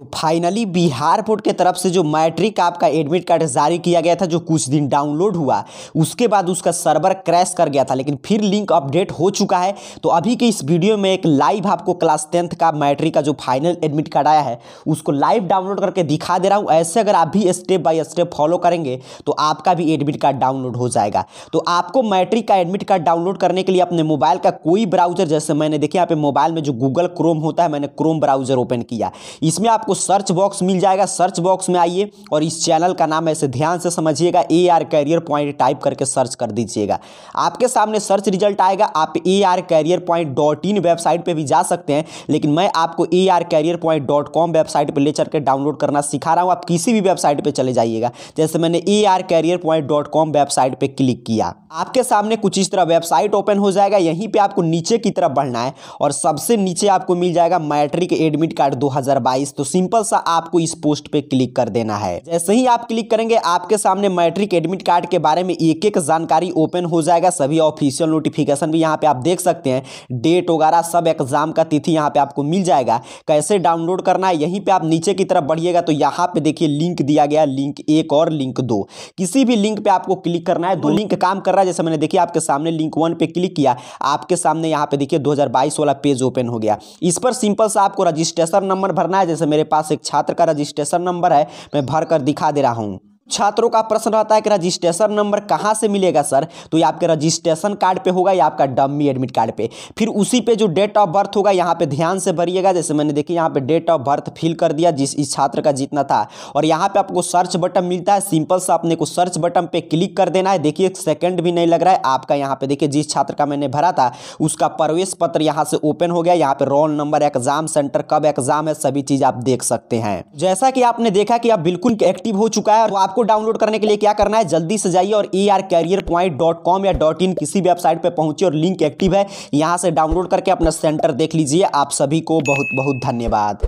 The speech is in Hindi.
तो फाइनली बिहार बोर्ड के तरफ से जो मैट्रिक आपका एडमिट कार्ड जारी किया गया था जो कुछ दिन डाउनलोड हुआ उसके बाद उसका सर्वर क्रैश कर गया था लेकिन फिर लिंक अपडेट हो चुका है तो अभी के इस वीडियो में एक लाइव आपको क्लास टेंथ का मैट्रिक का जो फाइनल एडमिट कार्ड आया है उसको लाइव डाउनलोड करके दिखा दे रहा हूँ ऐसे अगर आप भी स्टेप बाई स्टेप फॉलो करेंगे तो आपका भी एडमिट कार्ड डाउनलोड हो जाएगा तो आपको मैट्रिक का एडमिट कार्ड डाउनलोड करने के लिए अपने मोबाइल का कोई ब्राउजर जैसे मैंने देखिए यहाँ पे मोबाइल में जो गूगल क्रोम होता है मैंने क्रोम ब्राउजर ओपन किया इसमें आप आपको सर्च बॉक्स मिल जाएगा सर्च बॉक्स में आइए और इस चैनल का नाम ऐसे ध्यान से समझिएगा ए आर कैरियर पॉइंट टाइप करके सर्च कर दीजिएगा आपके सामने सर्च रिजल्ट आएगा आप A R career point dot in website पर भी जा सकते हैं लेकिन मैं आपको A R career point dot com website पर ले चल के डाउनलोड करना सिखा रहा हूँ आप किसी भी वेबसाइट पर चले जाइएगा जैसे मैंने A R career point dot com website पर क्लिक किया आपके सामने कुछ इस तरह वेबसाइट ओपन हो जाएगा यहीं पर आपको नीचे की तरफ बढ़ना है और सबसे नीचे आपको मिल जाएगा मैट्रिक एडमिट कार्ड दो तो सिंपल सा आपको इस पोस्ट पे क्लिक कर देना है जैसे ही आप क्लिक करेंगे आपके सामने मैट्रिक एडमिट कार्ड के बारे में एक एक जानकारी ओपन हो जाएगा सभी ऑफिशियल नोटिफिकेशन भी यहाँ पे आप देख सकते हैं डेट वगैरह सब एग्जाम का तिथि यहाँ पे आपको मिल जाएगा कैसे डाउनलोड करना है यहीं पर आप नीचे की तरफ बढ़िएगा तो यहाँ पे देखिए लिंक दिया गया लिंक एक और लिंक दो किसी भी लिंक पे आपको क्लिक करना है दो लिंक काम कर रहा है जैसे मैंने देखिए आपके सामने लिंक वन पे क्लिक किया आपके सामने यहाँ पे देखिए दो वाला पेज ओपन हो गया इस पर सिंपल सा आपको रजिस्ट्रेशन नंबर भरना है जैसे मेरे मेरे पास एक छात्र का रजिस्ट्रेशन नंबर है मैं भर कर दिखा दे रहा हूँ छात्रों का प्रश्न रहता है कि रजिस्ट्रेशन नंबर कहाँ से मिलेगा सर तो ये आपके रजिस्ट्रेशन कार्ड पे होगा या आपका डम्मी एडमिट कार्ड पे फिर उसी पे जो डेट ऑफ बर्थ होगा यहाँ पे ध्यान से भरिएगा जैसे मैंने देखिए यहाँ पे डेट ऑफ बर्थ फिल कर दिया जिस इस छात्र का जीतना था और यहाँ पे आपको सर्च बटन मिलता है सिंपल सा अपने को सर्च बटन पे क्लिक कर देना है देखिए सेकेंड भी नहीं लग रहा है आपका यहाँ पे देखिए जिस छात्र का मैंने भरा था उसका प्रवेश पत्र यहाँ से ओपन हो गया यहाँ पे रोल नंबर एग्जाम सेंटर कब एग्जाम है सभी चीज आप देख सकते हैं जैसा कि आपने देखा कि आप बिल्कुल एक्टिव हो चुका है और आप आपको डाउनलोड करने के लिए क्या करना है जल्दी से जाइए और E R career point dot com या डॉट इन किसी वेबसाइट पर पहुंचे और लिंक एक्टिव है यहाँ से डाउनलोड करके अपना सेंटर देख लीजिए आप सभी को बहुत बहुत धन्यवाद